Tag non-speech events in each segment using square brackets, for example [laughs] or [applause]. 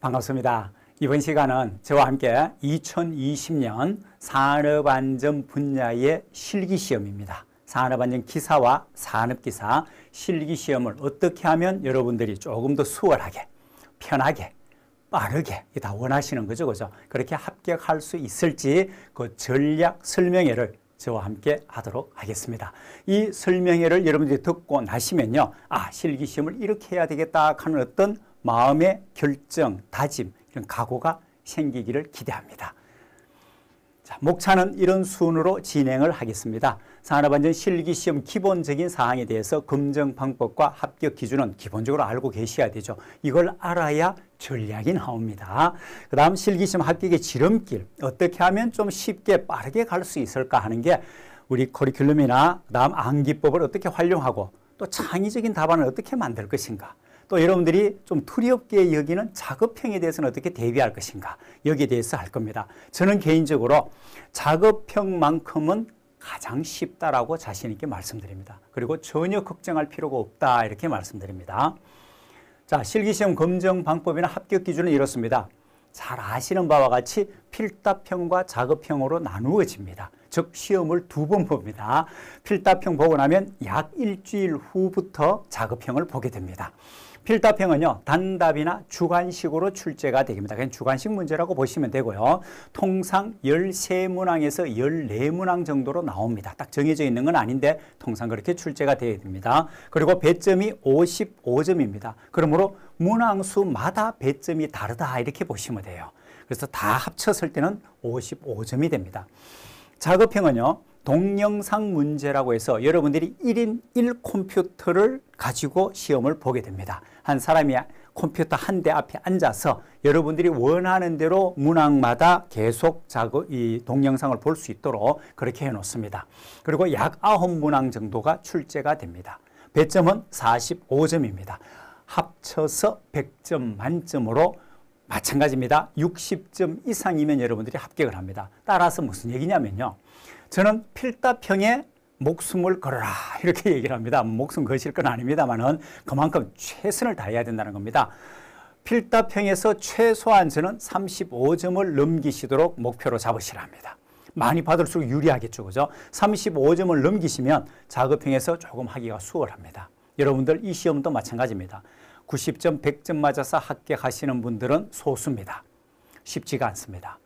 반갑습니다. 이번 시간은 저와 함께 2020년 산업안전 분야의 실기시험입니다. 산업안전 기사와 산업기사 실기시험을 어떻게 하면 여러분들이 조금 더 수월하게, 편하게, 빠르게 다 원하시는 거죠. 그죠? 그렇게 합격할 수 있을지 그 전략 설명회를 저와 함께 하도록 하겠습니다. 이 설명회를 여러분들이 듣고 나시면요. 아, 실기시험을 이렇게 해야 되겠다 하는 어떤 마음의 결정, 다짐, 이런 각오가 생기기를 기대합니다. 자, 목차는 이런 순으로 진행을 하겠습니다. 산업안전 실기시험 기본적인 사항에 대해서 검증 방법과 합격 기준은 기본적으로 알고 계셔야 되죠. 이걸 알아야 전략이 나옵니다. 그 다음 실기시험 합격의 지름길 어떻게 하면 좀 쉽게 빠르게 갈 수 있을까 하는 게 우리 커리큘럼이나 그다음 암기법을 어떻게 활용하고 또 창의적인 답안을 어떻게 만들 것인가 또 여러분들이 좀 두렵게 여기는 작업형에 대해서는 어떻게 대비할 것인가 여기에 대해서 할 겁니다. 저는 개인적으로 작업형만큼은 가장 쉽다라고 자신 있게 말씀드립니다. 그리고 전혀 걱정할 필요가 없다 이렇게 말씀드립니다. 자, 실기시험 검정 방법이나 합격 기준은 이렇습니다. 잘 아시는 바와 같이 필답형과 작업형으로 나누어집니다. 즉 시험을 두 번 봅니다. 필답형 보고 나면 약 일주일 후부터 작업형을 보게 됩니다. 필답형은요, 단답이나 주관식으로 출제가 되니다 그냥 주관식 문제라고 보시면 되고요. 통상 13문항에서 14문항 정도로 나옵니다. 딱 정해져 있는 건 아닌데 통상 그렇게 출제가 되어야 됩니다. 그리고 배점이 55점입니다. 그러므로 문항수마다 배점이 다르다 이렇게 보시면 돼요. 그래서 다 합쳤을 때는 55점이 됩니다. 작업형은요. 동영상 문제라고 해서 여러분들이 1인 1 컴퓨터를 가지고 시험을 보게 됩니다. 한 사람이 컴퓨터 한 대 앞에 앉아서 여러분들이 원하는 대로 문항마다 계속 작업, 이 동영상을 볼 수 있도록 그렇게 해놓습니다. 그리고 약 아홉 문항 정도가 출제가 됩니다. 배점은 45점입니다. 합쳐서 100점 만점으로 마찬가지입니다. 60점 이상이면 여러분들이 합격을 합니다. 따라서 무슨 얘기냐면요. 저는 필답형의 목숨을 걸어라 이렇게 얘기를 합니다. 목숨 거실 건 아닙니다만은 그만큼 최선을 다해야 된다는 겁니다. 필답형에서 최소한 저는 35점을 넘기시도록 목표로 잡으시랍니다 많이 받을수록 유리하겠죠. 그죠? 35점을 넘기시면 작업형에서 조금 하기가 수월합니다. 여러분들 이 시험도 마찬가지입니다. 90점, 100점 맞아서 합격하시는 분들은 소수입니다. 쉽지가 않습니다.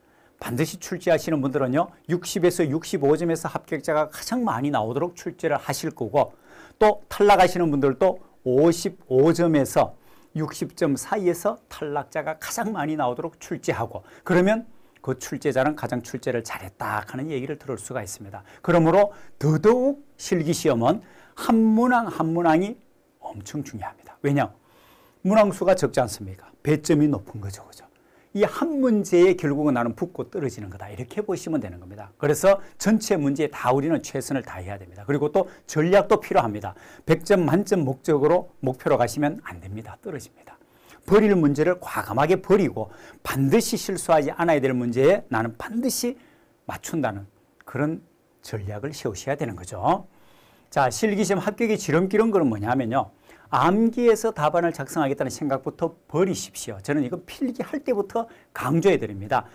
반드시 출제하시는 분들은요. 60에서 65점에서 합격자가 가장 많이 나오도록 출제를 하실 거고 또 탈락하시는 분들도 55점에서 60점 사이에서 탈락자가 가장 많이 나오도록 출제하고 그러면 그 출제자는 가장 출제를 잘했다 하는 얘기를 들을 수가 있습니다. 그러므로 더더욱 실기시험은 한 문항 한 문항이 엄청 중요합니다. 왜냐? 문항수가 적지 않습니까? 배점이 높은 거죠. 그죠? 이한 문제에 결국은 나는 붙고 떨어지는 거다. 이렇게 보시면 되는 겁니다. 그래서 전체 문제에 다 우리는 최선을 다해야 됩니다. 그리고 또 전략도 필요합니다. 100점 만점 목적으로 목표로 가시면 안 됩니다. 떨어집니다. 버릴 문제를 과감하게 버리고 반드시 실수하지 않아야 될 문제에 나는 반드시 맞춘다는 그런 전략을 세우셔야 되는 거죠. 자, 실기시험 합격의 지름길은 그건 뭐냐면요. 암기에서 답안을 작성하겠다는 생각부터 버리십시오. 저는 이거 필기할 때부터 강조해 드립니다.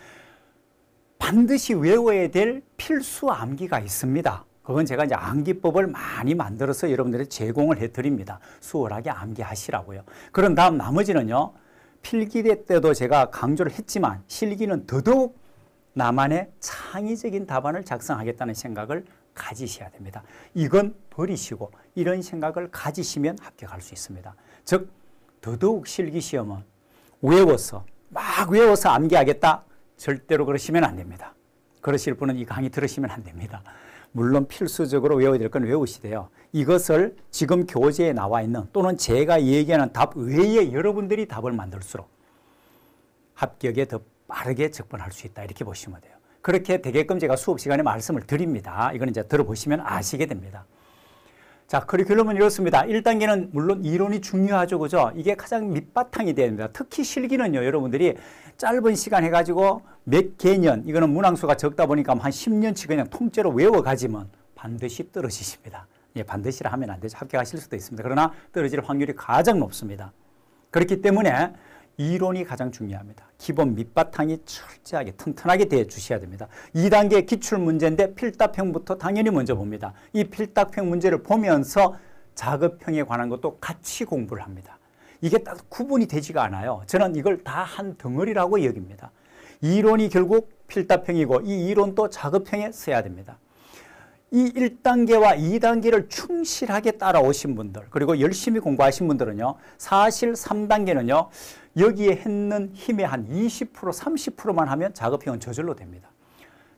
반드시 외워야 될 필수 암기가 있습니다. 그건 제가 이제 암기법을 많이 만들어서 여러분들에 제공을 해 드립니다. 수월하게 암기하시라고요. 그런 다음 나머지는요. 필기 때도 제가 강조를 했지만 실기는 더더욱 나만의 창의적인 답안을 작성하겠다는 생각을 가지셔야 됩니다. 이건 버리시고 이런 생각을 가지시면 합격할 수 있습니다. 즉 더더욱 실기 시험은 외워서 막 외워서 암기하겠다 절대로 그러시면 안 됩니다. 그러실 분은 이 강의 들으시면 안 됩니다. 물론 필수적으로 외워야 될 건 외우시되요 이것을 지금 교재에 나와 있는 또는 제가 얘기하는 답 외에 여러분들이 답을 만들수록 합격에 더 빠르게 접근할 수 있다 이렇게 보시면 돼요. 그렇게 되게끔 제가 수업 시간에 말씀을 드립니다. 이거는 이제 들어보시면 아시게 됩니다. 자, 커리큘럼은 이렇습니다. 1단계는 물론 이론이 중요하죠. 그죠? 이게 가장 밑바탕이 됩니다. 특히 실기는요, 여러분들이 짧은 시간 해가지고 몇 개년, 이거는 문항수가 적다 보니까 한 10년치 그냥 통째로 외워가지면 반드시 떨어지십니다. 예, 반드시라 하면 안 되죠. 합격하실 수도 있습니다. 그러나 떨어질 확률이 가장 높습니다. 그렇기 때문에 이론이 가장 중요합니다. 기본 밑바탕이 철저하게 튼튼하게 대해 주셔야 됩니다. 2단계 기출 문제인데 필답형부터 당연히 먼저 봅니다. 이 필답형 문제를 보면서 작업형에 관한 것도 같이 공부를 합니다. 이게 딱 구분이 되지가 않아요. 저는 이걸 다 한 덩어리라고 여깁니다. 이론이 결국 필답형이고 이 이론도 작업형에 써야 됩니다. 이 1단계와 2단계를 충실하게 따라오신 분들 그리고 열심히 공부하신 분들은요 사실 3단계는요 여기에 했는 힘의 한 20% 30%만 하면 작업형은 저절로 됩니다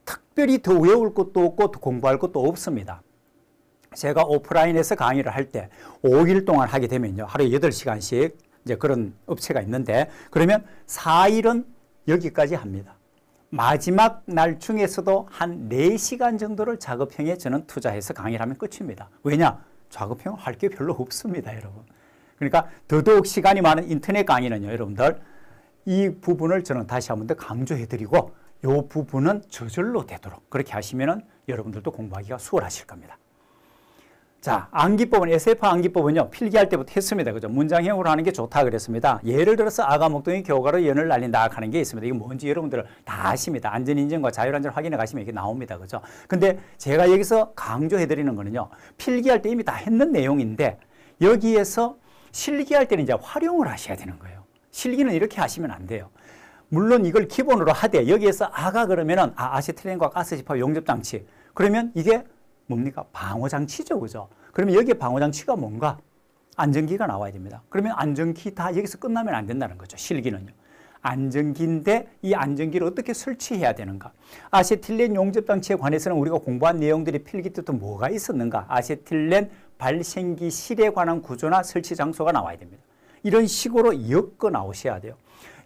특별히 더 외울 것도 없고 더 공부할 것도 없습니다 제가 오프라인에서 강의를 할 때 5일 동안 하게 되면요 하루에 8시간씩 이제 그런 업체가 있는데 그러면 4일은 여기까지 합니다 마지막 날 중에서도 한 4시간 정도를 작업형에 저는 투자해서 강의를 하면 끝입니다. 왜냐? 작업형 할 게 별로 없습니다, 여러분. 그러니까 더더욱 시간이 많은 인터넷 강의는요, 여러분들 이 부분을 저는 다시 한 번 더 강조해 드리고 이 부분은 저절로 되도록 그렇게 하시면은 여러분들도 공부하기가 수월하실 겁니다. 자, 암기법은 SF 암기법은요. 필기할 때부터 했습니다. 그죠? 문장형으로 하는 게 좋다 그랬습니다. 예를 들어서 아가 목동이 교과로 연을 날린다 하는 게 있습니다. 이게 뭔지 여러분들 다 아십니다. 안전 인증과 자율 안전 확인해 가시면 이게 나옵니다. 그죠? 근데 제가 여기서 강조해 드리는 거는요. 필기할 때 이미 다 했는 내용인데 여기에서 실기할 때는 이제 활용을 하셔야 되는 거예요. 실기는 이렇게 하시면 안 돼요. 물론 이걸 기본으로 하되 여기에서 아가 그러면은 아, 아세틸렌과 가스 지합 용접 장치. 그러면 이게 뭡니까? 방어장치죠. 그죠? 그러면 여기 에 방어장치가 뭔가? 안전기가 나와야 됩니다. 그러면 안전기 다 여기서 끝나면 안 된다는 거죠. 실기는요. 안전기인데 이 안전기를 어떻게 설치해야 되는가 아세틸렌 용접장치에 관해서는 우리가 공부한 내용들이 필기 때부터 뭐가 있었는가 아세틸렌 발생기 실에 관한 구조나 설치 장소가 나와야 됩니다 이런 식으로 엮어 나오셔야 돼요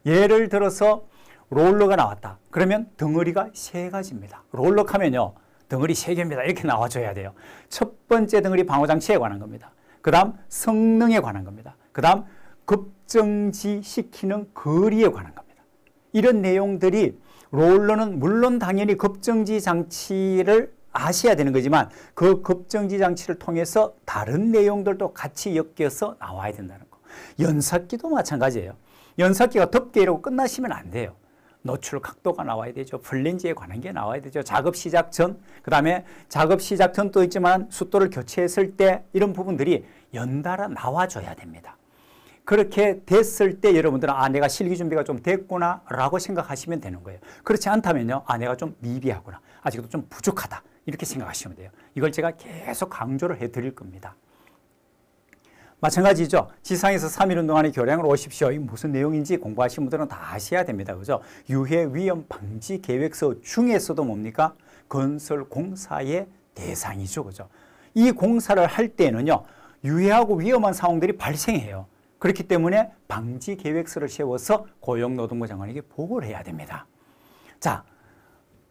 예를 들어서 롤러가 나왔다 그러면 덩어리가 세 가지입니다 롤러 하면요 덩어리 3개입니다. 이렇게 나와줘야 돼요. 첫 번째 덩어리 방어장치에 관한 겁니다. 그 다음 성능에 관한 겁니다. 그 다음 급정지시키는 거리에 관한 겁니다. 이런 내용들이 롤러는 물론 당연히 급정지 장치를 아셔야 되는 거지만 그 급정지 장치를 통해서 다른 내용들도 같이 엮여서 나와야 된다는 거. 연삭기도 마찬가지예요. 연삭기가 덮개라고 끝나시면 안 돼요. 노출 각도가 나와야 되죠. 블렌지에 관한 게 나와야 되죠. 작업 시작 전, 그 다음에 작업 시작 전도 있지만 숫도를 교체했을 때 이런 부분들이 연달아 나와줘야 됩니다. 그렇게 됐을 때 여러분들은 아 내가 실기 준비가 좀 됐구나 라고 생각하시면 되는 거예요. 그렇지 않다면요. 아 내가 좀 미비하구나. 아직도 좀 부족하다. 이렇게 생각하시면 돼요. 이걸 제가 계속 강조를 해드릴 겁니다. 마찬가지죠. 지상에서 3일 운동하는 교량을 오십시오. 이 무슨 내용인지 공부하신 분들은 다 아셔야 됩니다. 그죠? 유해 위험 방지 계획서 중에서도 뭡니까? 건설 공사의 대상이죠. 그죠? 이 공사를 할 때는요. 유해하고 위험한 상황들이 발생해요. 그렇기 때문에 방지 계획서를 세워서 고용노동부 장관에게 보고를 해야 됩니다. 자,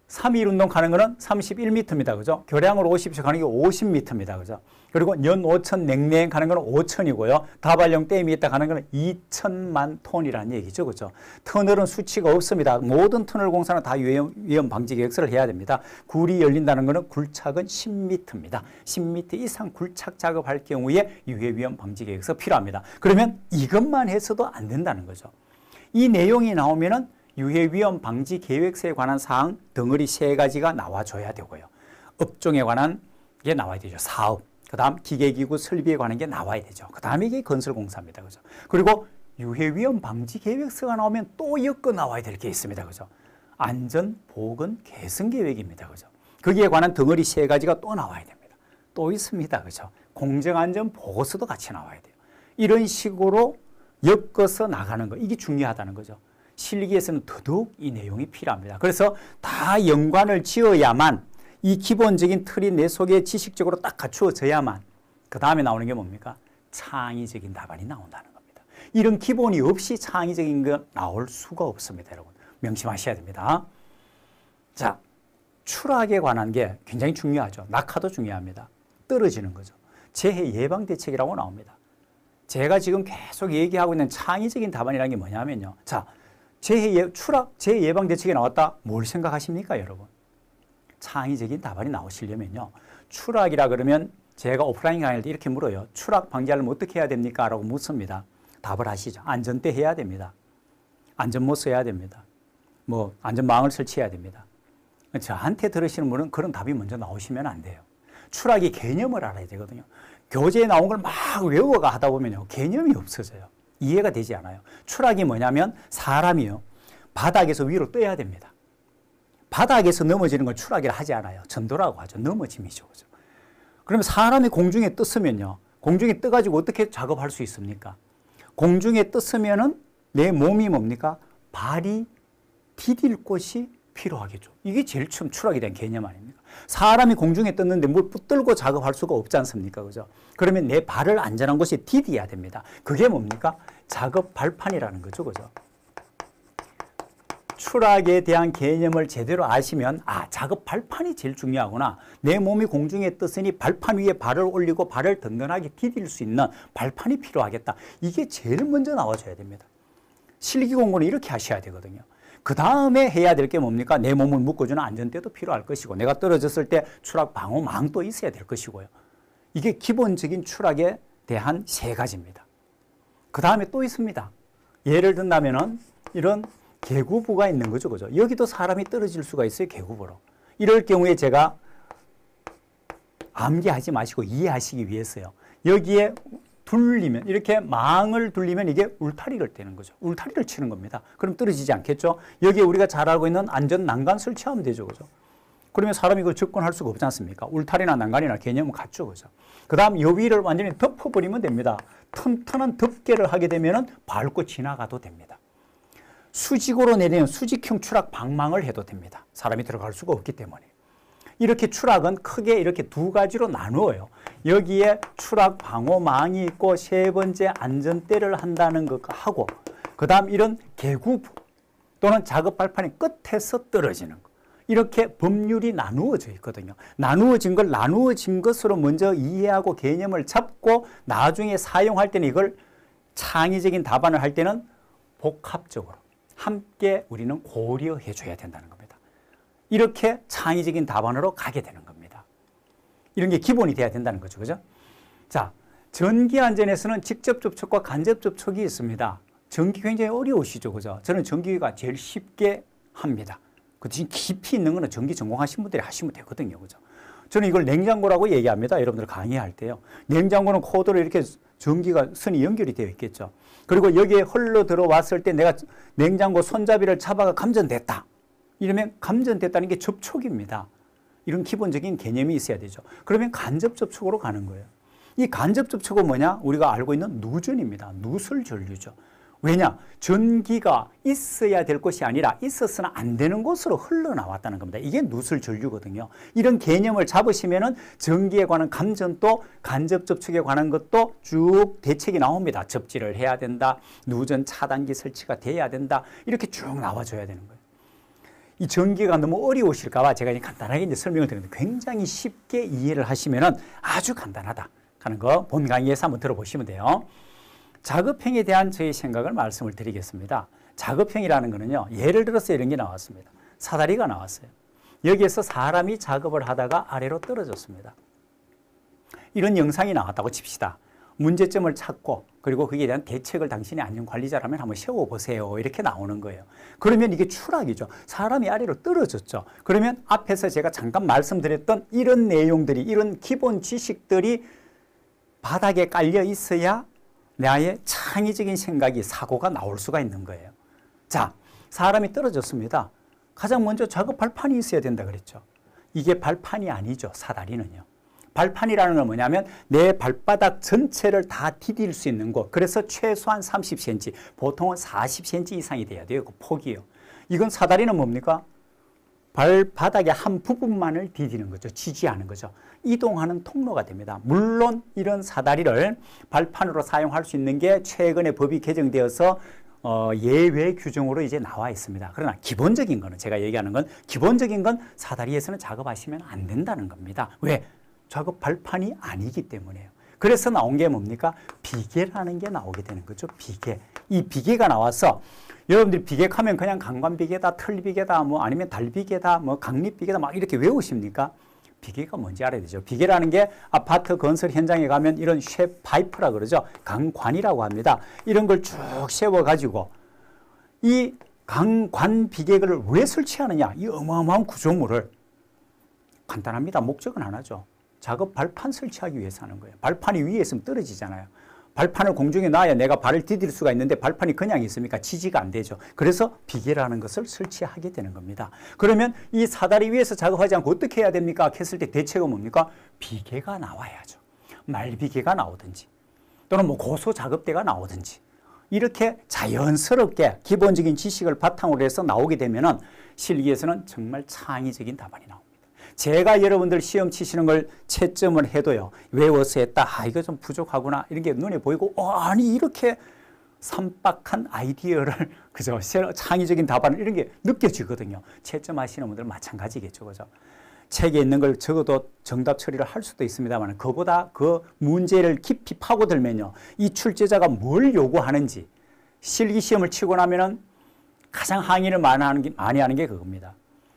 3.21 운동 가는 거는 31m입니다. 그죠? 교량으로 50씩 가는 게 50m입니다. 그죠? 그리고 연 5천 냉랭 가는 거는 5천이고요. 다발령 댐이 있다 가는 거는 2천만 톤이라는 얘기죠. 그죠? 터널은 수치가 없습니다. 모든 터널 공사는 다 위험, 위험 방지 계획서를 해야 됩니다. 굴이 열린다는 거는 굴착은 10m입니다. 10m 이상 굴착 작업할 경우에 유해 위험 방지 계획서 필요합니다. 그러면 이것만 해서도 안 된다는 거죠. 이 내용이 나오면은 유해 위험 방지 계획서에 관한 사항 덩어리 세 가지가 나와줘야 되고요. 업종에 관한 게 나와야 되죠. 사업. 그 다음 기계기구 설비에 관한 게 나와야 되죠. 그 다음에 이게 건설공사입니다. 그죠. 그리고 유해 위험 방지 계획서가 나오면 또 엮어 나와야 될 게 있습니다. 그죠. 안전 보건 개선 계획입니다. 그죠. 거기에 관한 덩어리 세 가지가 또 나와야 됩니다. 또 있습니다. 그죠. 공정안전 보고서도 같이 나와야 돼요. 이런 식으로 엮어서 나가는 거. 이게 중요하다는 거죠. 실기에서는 더더욱 이 내용이 필요합니다. 그래서 다 연관을 지어야만 이 기본적인 틀이 내 속에 지식적으로 딱 갖추어져야만 그 다음에 나오는 게 뭡니까? 창의적인 답안이 나온다는 겁니다. 이런 기본이 없이 창의적인 건 나올 수가 없습니다. 여러분 명심하셔야 됩니다. 자, 추락에 관한 게 굉장히 중요하죠. 낙하도 중요합니다. 떨어지는 거죠. 재해 예방 대책이라고 나옵니다. 제가 지금 계속 얘기하고 있는 창의적인 답안이라는 게 뭐냐면요. 자, 재해 추락, 재해 예방 대책이 나왔다. 뭘 생각하십니까, 여러분? 창의적인 답안이 나오시려면요. 추락이라 그러면 제가 오프라인 강의할 때 이렇게 물어요. 추락 방지하려면 어떻게 해야 됩니까? 라고 묻습니다. 답을 하시죠. 안전대 해야 됩니다. 안전모 써야 됩니다. 뭐 안전망을 설치해야 됩니다. 저한테 들으시는 분은 그런 답이 먼저 나오시면 안 돼요. 추락의 개념을 알아야 되거든요. 교재에 나온 걸 막 외워가 하다 보면요. 개념이 없어져요. 이해가 되지 않아요. 추락이 뭐냐면 사람이요. 바닥에서 위로 떠야 됩니다. 바닥에서 넘어지는 걸 추락이라 하지 않아요. 전도라고 하죠. 넘어짐이죠. 그죠? 그럼 사람이 공중에 떴으면요. 공중에 떠가지고 어떻게 작업할 수 있습니까? 공중에 떴으면은 내 몸이 뭡니까? 발이 디딜 곳이 필요하겠죠. 이게 제일 처음 추락에 대한 개념 아닙니까? 사람이 공중에 떴는데 뭘 붙들고 작업할 수가 없지 않습니까? 그죠? 그러면 내 발을 안전한 곳에 디디야 됩니다. 그게 뭡니까? 작업 발판이라는 거죠. 그죠? 추락에 대한 개념을 제대로 아시면 아 작업 발판이 제일 중요하구나 내 몸이 공중에 떴으니 발판 위에 발을 올리고 발을 든든하게 디딜 수 있는 발판이 필요하겠다 이게 제일 먼저 나와줘야 됩니다 실기공부는 이렇게 하셔야 되거든요 그 다음에 해야 될 게 뭡니까? 내 몸을 묶어주는 안전대도 필요할 것이고 내가 떨어졌을 때 추락 방어망도 있어야 될 것이고요. 이게 기본적인 추락에 대한 세 가지입니다. 그 다음에 또 있습니다. 예를 든다면 이런 계구부가 있는 거죠. 그죠? 여기도 사람이 떨어질 수가 있어요. 계구부로. 이럴 경우에 제가 암기하지 마시고 이해하시기 위해서요. 여기에 둘리면 이렇게 망을 둘리면 이게 울타리를 떼는 거죠. 울타리를 치는 겁니다. 그럼 떨어지지 않겠죠. 여기에 우리가 잘 알고 있는 안전 난간 설치하면 되죠. 그죠? 그러면 사람이 그걸 접근할 수가 없지 않습니까? 울타리나 난간이나 개념은 같죠. 그죠? 그 다음 여위를 완전히 덮어버리면 됩니다. 튼튼한 덮개를 하게 되면 밟고 지나가도 됩니다. 수직으로 내리는 수직형 추락 방망을 해도 됩니다. 사람이 들어갈 수가 없기 때문에. 이렇게 추락은 크게 이렇게 두 가지로 나누어요. 여기에 추락 방어망이 있고 세 번째 안전대를 한다는 것과 하고 그 다음 이런 개구부 또는 작업 발판의 끝에서 떨어지는 것. 이렇게 법률이 나누어져 있거든요. 나누어진 걸 나누어진 것으로 먼저 이해하고 개념을 잡고 나중에 사용할 때는 이걸 창의적인 답안을 할 때는 복합적으로 함께 우리는 고려해 줘야 된다는 겁니다. 이렇게 창의적인 답안으로 가게 되는 겁니다. 이런 게 기본이 돼야 된다는 거죠. 그죠? 자, 전기 안전에서는 직접 접촉과 간접 접촉이 있습니다. 전기 굉장히 어려우시죠. 그죠? 저는 전기가 제일 쉽게 합니다. 그 대신 깊이 있는 거는 전기 전공하신 분들이 하시면 되거든요. 그죠? 저는 이걸 냉장고라고 얘기합니다. 여러분들 강의할 때요. 냉장고는 코드로 이렇게 전기가 선이 연결이 되어 있겠죠. 그리고 여기에 흘러 들어왔을 때 내가 냉장고 손잡이를 잡아가 감전됐다. 이러면 감전됐다는 게 접촉입니다. 이런 기본적인 개념이 있어야 되죠. 그러면 간접 접촉으로 가는 거예요. 이 간접 접촉은 뭐냐? 우리가 알고 있는 누전입니다. 누술 전류죠. 왜냐? 전기가 있어야 될 곳이 아니라 있었으는안 되는 곳으로 흘러나왔다는 겁니다. 이게 누술 전류거든요. 이런 개념을 잡으시면은 전기에 관한 감전도 간접 접촉에 관한 것도 쭉 대책이 나옵니다. 접지를 해야 된다. 누전 차단기 설치가 돼야 된다. 이렇게 쭉 나와줘야 되는 거예요. 이 전개가 너무 어려우실까봐 제가 이제 간단하게 이제 설명을 드리는데 굉장히 쉽게 이해를 하시면 아주 간단하다 하는 거 본 강의에서 한번 들어보시면 돼요. 작업형에 대한 저의 생각을 말씀을 드리겠습니다. 작업형이라는 거는요, 예를 들어서 이런 게 나왔습니다. 사다리가 나왔어요. 여기에서 사람이 작업을 하다가 아래로 떨어졌습니다. 이런 영상이 나왔다고 칩시다. 문제점을 찾고 그리고 거기에 대한 대책을 당신이 안전관리자라면 한번 세워보세요. 이렇게 나오는 거예요. 그러면 이게 추락이죠. 사람이 아래로 떨어졌죠. 그러면 앞에서 제가 잠깐 말씀드렸던 이런 내용들이, 이런 기본 지식들이 바닥에 깔려 있어야 나의 창의적인 생각이, 사고가 나올 수가 있는 거예요. 자, 사람이 떨어졌습니다. 가장 먼저 작업발 판이 있어야 된다 그랬죠. 이게 발판이 아니죠. 사다리는요. 발판이라는 건 뭐냐면 내 발바닥 전체를 다 디딜 수 있는 곳. 그래서 최소한 30cm, 보통은 40cm 이상이 돼야 돼요. 그 폭이요. 이건 사다리는 뭡니까? 발바닥의 한 부분만을 디디는 거죠. 지지하는 거죠. 이동하는 통로가 됩니다. 물론 이런 사다리를 발판으로 사용할 수 있는 게 최근에 법이 개정되어서 어, 예외 규정으로 이제 나와 있습니다. 그러나 기본적인 거는 제가 얘기하는 건 기본적인 건 사다리에서는 작업하시면 안 된다는 겁니다. 왜? 작업 발판이 아니기 때문에요. 그래서 나온 게 뭡니까? 비계라는 게 나오게 되는 거죠. 비계. 이 비계가 나와서 여러분들이 비계하면 그냥 강관비계다, 틀비계다, 뭐 아니면 달비계다, 뭐 강립비계다 막 이렇게 외우십니까? 비계가 뭔지 알아야 되죠. 비계라는 게 아파트 건설 현장에 가면 이런 쉐 파이프라 그러죠. 강관이라고 합니다. 이런 걸 쭉 세워가지고 이 강관 비계를 왜 설치하느냐? 이 어마어마한 구조물을 간단합니다. 목적은 하나죠. 작업 발판 설치하기 위해서 하는 거예요. 발판이 위에 있으면 떨어지잖아요. 발판을 공중에 놔야 내가 발을 디딜 수가 있는데 발판이 그냥 있습니까 지지가 안 되죠. 그래서 비계라는 것을 설치하게 되는 겁니다. 그러면 이 사다리 위에서 작업하지 않고 어떻게 해야 됩니까? 했을 때대책은 뭡니까? 비계가 나와야죠. 말비계가 나오든지 또는 뭐 고소 작업대가 나오든지 이렇게 자연스럽게 기본적인 지식을 바탕으로 해서 나오게 되면 실기에서는 정말 창의적인 답안이 나옵니다. 제가 여러분들 시험 치시는 걸 채점을 해도요. 외워서 했다. 아, 이거 좀 부족하구나. 이런 게 눈에 보이고, 어, 아니, 이렇게 삼박한 아이디어를, [laughs] 그죠? 창의적인 답안을 이런 게 느껴지거든요. 채점하시는 분들 마찬가지겠죠. 그죠? 책에 있는 걸 적어도 정답 처리를 할 수도 있습니다만 그보다 그 문제를 깊이 파고들면요. 이 출제자가 뭘 요구하는지 실기 시험을 치고 나면은 가장 항의를 많이 하는 게, 많이 하는 게 그겁니다.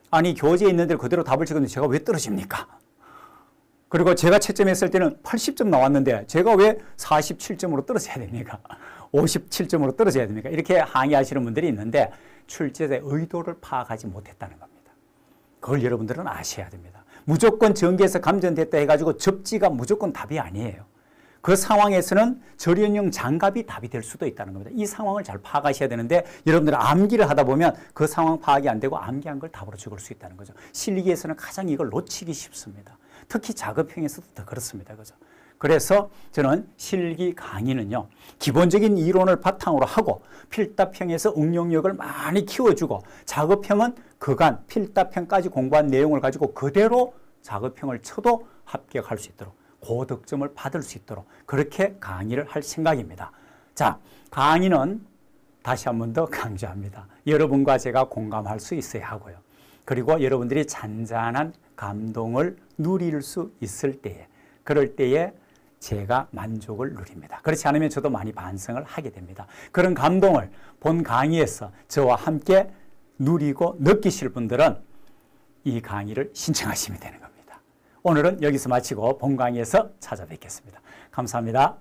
아니 교재에 있는 대로 그대로 답을 찍었는데 제가 왜 떨어집니까? 그리고 제가 채점했을 때는 80점 나왔는데 제가 왜 47점으로 떨어져야 됩니까? 57점으로 [laughs] 떨어져야 됩니까? 이렇게 항의하시는 분들이 있는데 출제자의 의도를 파악하지 못했다는 겁니다. 그걸 여러분들은 아셔야 됩니다. 무조건 전기에서 감전됐다 해가지고 접지가 무조건 답이 아니에요. 그 상황에서는 절연용 장갑이 답이 될 수도 있다는 겁니다. 이 상황을 잘 파악하셔야 되는데 여러분들 암기를 하다 보면 그 상황 파악이 안 되고 암기한 걸 답으로 적을 수 있다는 거죠. 실기에서는 가장 이걸 놓치기 쉽습니다. 특히 작업형에서도 더 그렇습니다. 그죠? 그래서 저는 실기 강의는요, 기본적인 이론을 바탕으로 하고 필답형에서 응용력을 많이 키워주고 작업형은 그간 필답형까지 공부한 내용을 가지고 그대로 작업형을 쳐도 합격할 수 있도록 고득점을 받을 수 있도록 그렇게 강의를 할 생각입니다. 자, 강의는 다시 한 번 더 강조합니다. 여러분과 제가 공감할 수 있어야 하고요. 그리고 여러분들이 잔잔한 감동을 누릴 수 있을 때에, 그럴 때에 제가 만족을 누립니다. 그렇지 않으면 저도 많이 반성을 하게 됩니다. 그런 감동을 본 강의에서 저와 함께 누리고 느끼실 분들은 이 강의를 신청하시면 되는 겁니다. 오늘은 여기서 마치고 본강의에서 찾아뵙겠습니다. 감사합니다.